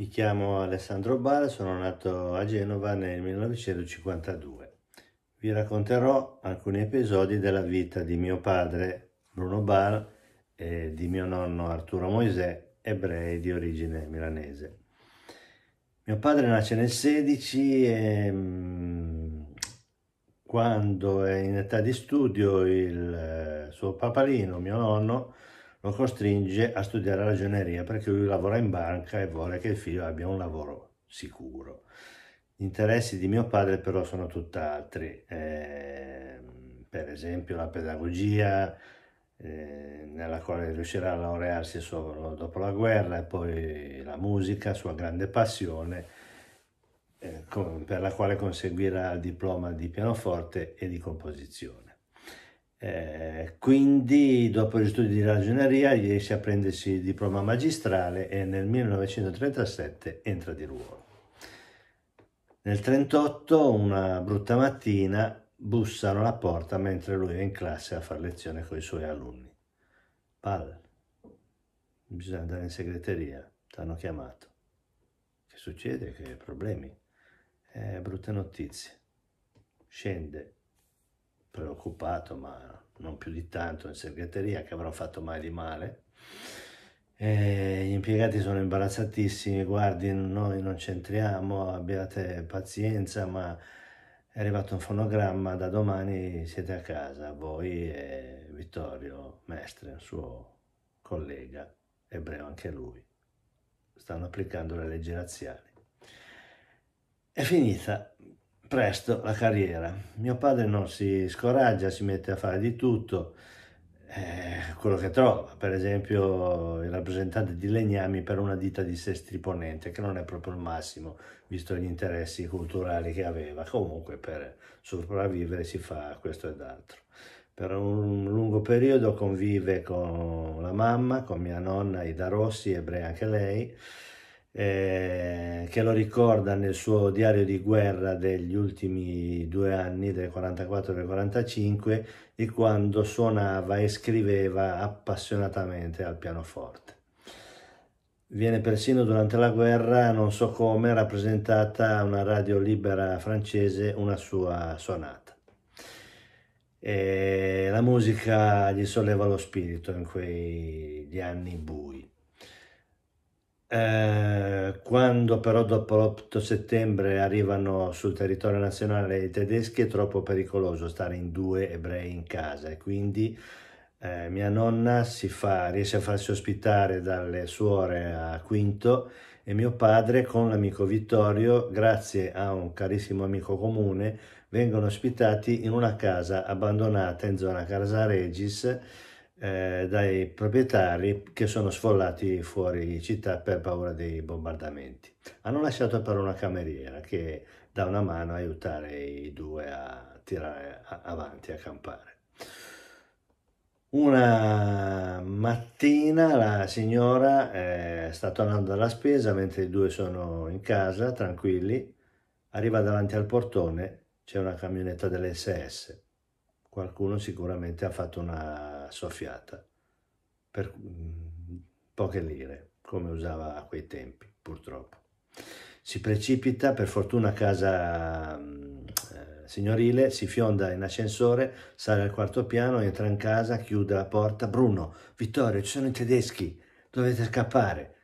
Mi chiamo Alessandro Bala, sono nato a Genova nel 1952. Vi racconterò alcuni episodi della vita di mio padre Bruno Bala e di mio nonno Arturo Moisè, ebrei di origine milanese. Mio padre nasce nel 16 e mm, quando è in età di studio il eh, suo papalino, mio nonno, lo costringe a studiare ragioneria perché lui lavora in banca e vuole che il figlio abbia un lavoro sicuro. Gli interessi di mio padre però sono tutt'altri, eh, per esempio la pedagogia, eh, nella quale riuscirà a laurearsi solo dopo la guerra, e poi la musica, sua grande passione, eh, per la quale conseguirà il diploma di pianoforte e di composizione. Eh, quindi dopo gli studi di ragioneria riesce a prendersi il diploma magistrale e nel 1937 entra di ruolo. Nel 1938, una brutta mattina, bussano alla porta mentre lui è in classe a fare lezione con i suoi alunni. Palla, bisogna andare in segreteria, ti hanno chiamato. Che succede? Che problemi? Eh, brutte notizie. Scende preoccupato, ma non più di tanto, in segreteria, che avrò fatto mai di male. E gli impiegati sono imbarazzatissimi, guardi, noi non c'entriamo, abbiate pazienza, ma è arrivato un fonogramma, da domani siete a casa, voi e Vittorio Mestre, il suo collega, ebreo anche lui. Stanno applicando le leggi razziali. È finita, presto la carriera. Mio padre non si scoraggia, si mette a fare di tutto, eh, quello che trova, per esempio il rappresentante di Legnami per una ditta di Sestri Ponente, che non è proprio il massimo, visto gli interessi culturali che aveva. Comunque per sopravvivere si fa questo ed altro. Per un lungo periodo convive con la mamma, con mia nonna Ida Rossi, ebrea anche lei, eh, che lo ricorda nel suo diario di guerra degli ultimi due anni, del 44 e del 45, di quando suonava e scriveva appassionatamente al pianoforte. Viene persino durante la guerra, non so come, rappresentata a una radio libera francese una sua sonata. E la musica gli solleva lo spirito in quegli anni bui. Eh, quando però dopo l'8 settembre arrivano sul territorio nazionale i tedeschi è troppo pericoloso stare in due ebrei in casa e quindi eh, mia nonna fa, riesce a farsi ospitare dalle suore a Quinto e mio padre con l'amico Vittorio, grazie a un carissimo amico comune, vengono ospitati in una casa abbandonata in zona Casa Regis eh, dai proprietari che sono sfollati fuori città per paura dei bombardamenti. Hanno lasciato però una cameriera che dà una mano a aiutare i due a tirare avanti, a campare. Una mattina la signora eh, sta tornando dalla spesa mentre i due sono in casa, tranquilli. Arriva davanti al portone, c'è una camionetta dell'SS. Qualcuno sicuramente ha fatto una soffiata per mm, poche lire, come usava a quei tempi, purtroppo. Si precipita, per fortuna, a casa mm, eh, signorile, si fionda in ascensore, sale al quarto piano, entra in casa, chiude la porta. Bruno, Vittorio, ci sono i tedeschi, dovete scappare.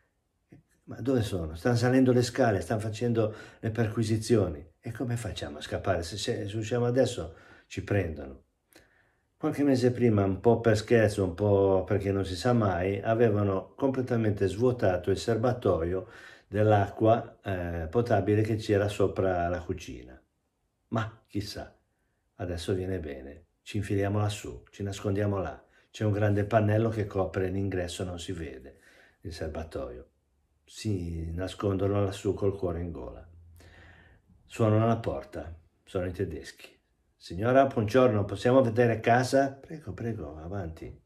Ma dove sono? Stanno salendo le scale, stanno facendo le perquisizioni. E come facciamo a scappare? Se, se, se usciamo adesso ci prendono. Qualche mese prima, un po' per scherzo, un po' perché non si sa mai, avevano completamente svuotato il serbatoio dell'acqua eh, potabile che c'era sopra la cucina. Ma chissà, adesso viene bene. Ci infiliamo lassù, ci nascondiamo là. C'è un grande pannello che copre l'ingresso, non si vede il serbatoio. Si nascondono lassù col cuore in gola. Suonano la porta, sono i tedeschi. Signora, buongiorno, possiamo vedere casa? Prego, prego, avanti.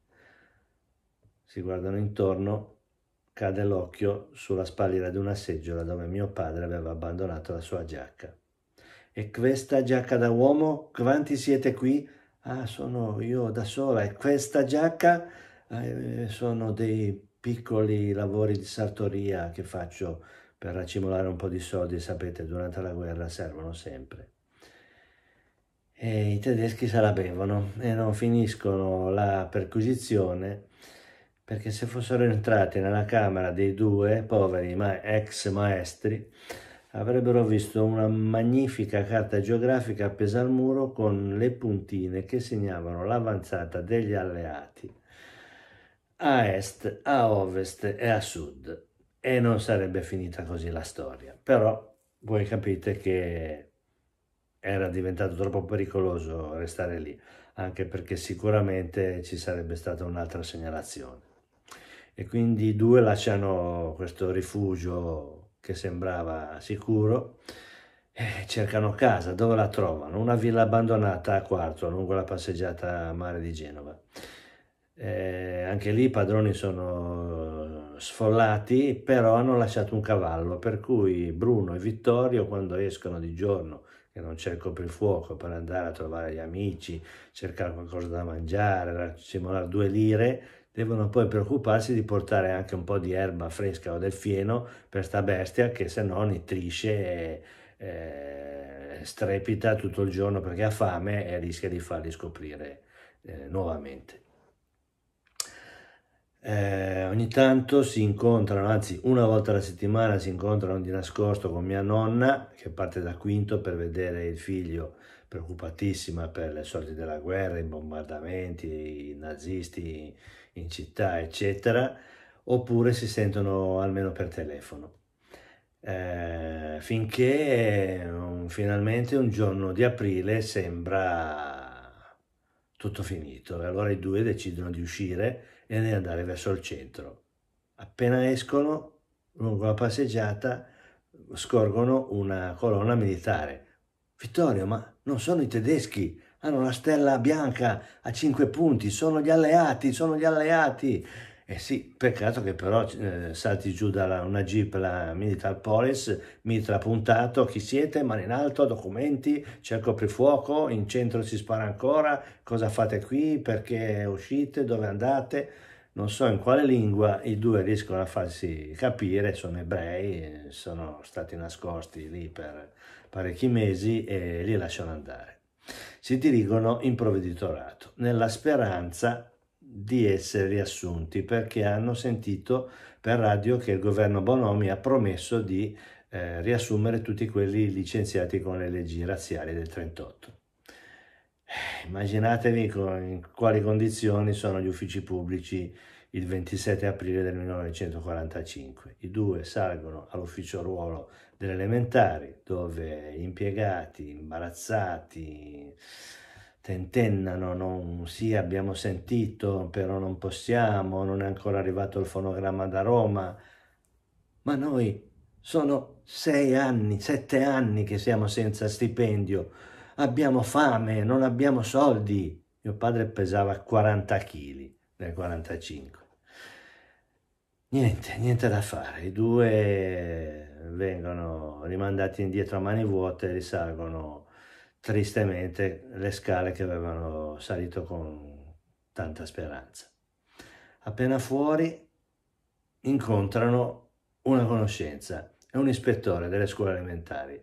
Si guardano intorno, cade l'occhio sulla spalliera di una seggiola dove mio padre aveva abbandonato la sua giacca. E questa giacca da uomo? Quanti siete qui? Ah, sono io da sola. E questa giacca? Ah, eh, sono dei piccoli lavori di sartoria che faccio per raccimolare un po' di soldi, sapete, durante la guerra servono sempre e i tedeschi se la bevono e non finiscono la perquisizione perché se fossero entrati nella camera dei due poveri ma ex maestri avrebbero visto una magnifica carta geografica appesa al muro con le puntine che segnavano l'avanzata degli alleati a est, a ovest e a sud e non sarebbe finita così la storia però voi capite che era diventato troppo pericoloso restare lì, anche perché sicuramente ci sarebbe stata un'altra segnalazione. E quindi i due lasciano questo rifugio che sembrava sicuro e cercano casa. Dove la trovano? Una villa abbandonata a quarto lungo la passeggiata a mare di Genova. Eh, anche lì i padroni sono sfollati, però hanno lasciato un cavallo, per cui Bruno e Vittorio quando escono di giorno che non c'è il coprifuoco per andare a trovare gli amici, cercare qualcosa da mangiare, raccimolare due lire, devono poi preoccuparsi di portare anche un po' di erba fresca o del fieno per sta bestia che se no nitrisce e, e strepita tutto il giorno perché ha fame e rischia di farli scoprire eh, nuovamente. Eh, ogni tanto si incontrano, anzi una volta alla settimana si incontrano di nascosto con mia nonna che parte da Quinto per vedere il figlio preoccupatissima per le sorti della guerra, i bombardamenti, i nazisti in città, eccetera, oppure si sentono almeno per telefono. Eh, finché un, mm, finalmente un giorno di aprile sembra tutto finito, e allora i due decidono di uscire e di andare verso il centro. Appena escono, lungo la passeggiata, scorgono una colonna militare. Vittorio, ma non sono i tedeschi, hanno la stella bianca a cinque punti, sono gli alleati, sono gli alleati. Eh sì, peccato che però eh, salti giù da una jeep la Militar Police, mitra puntato, chi siete, mano in alto, documenti, c'è il coprifuoco, in centro si spara ancora, cosa fate qui, perché uscite, dove andate, non so in quale lingua i due riescono a farsi capire, sono ebrei, eh, sono stati nascosti lì per parecchi mesi e li lasciano andare. Si dirigono in provveditorato, nella speranza di essere riassunti perché hanno sentito per radio che il governo Bonomi ha promesso di eh, riassumere tutti quelli licenziati con le leggi razziali del 38. Eh, immaginatevi in quali condizioni sono gli uffici pubblici il 27 aprile del 1945. I due salgono all'ufficio ruolo delle elementari dove impiegati, imbarazzati, tentennano, non, sì abbiamo sentito, però non possiamo, non è ancora arrivato il fonogramma da Roma, ma noi sono sei anni, sette anni che siamo senza stipendio, abbiamo fame, non abbiamo soldi. Mio padre pesava 40 kg nel 45. Niente, niente da fare, i due vengono rimandati indietro a mani vuote e risalgono tristemente le scale che avevano salito con tanta speranza. Appena fuori incontrano una conoscenza, è un ispettore delle scuole elementari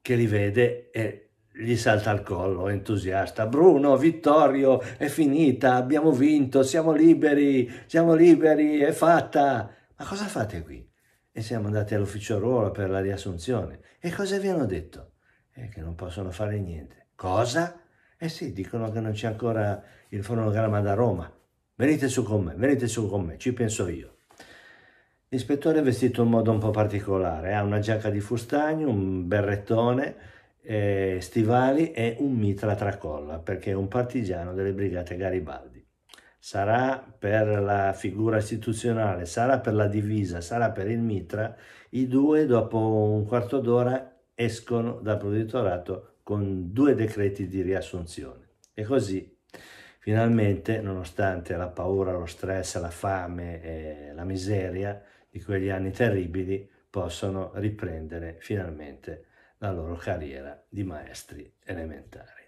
che li vede e gli salta al collo entusiasta Bruno, Vittorio, è finita, abbiamo vinto, siamo liberi, siamo liberi, è fatta. Ma cosa fate qui? E siamo andati all'ufficio ruolo per la riassunzione. E cosa vi hanno detto? eh, che non possono fare niente. Cosa? Eh sì, dicono che non c'è ancora il fonogramma da Roma. Venite su con me, venite su con me, ci penso io. L'ispettore è vestito in modo un po' particolare, ha una giacca di fustagno, un berrettone, eh, stivali e un mitra tracolla, perché è un partigiano delle brigate Garibaldi. Sarà per la figura istituzionale, sarà per la divisa, sarà per il mitra, i due dopo un quarto d'ora escono dal provveditorato con due decreti di riassunzione. E così, finalmente, nonostante la paura, lo stress, la fame e la miseria di quegli anni terribili, possono riprendere finalmente la loro carriera di maestri elementari.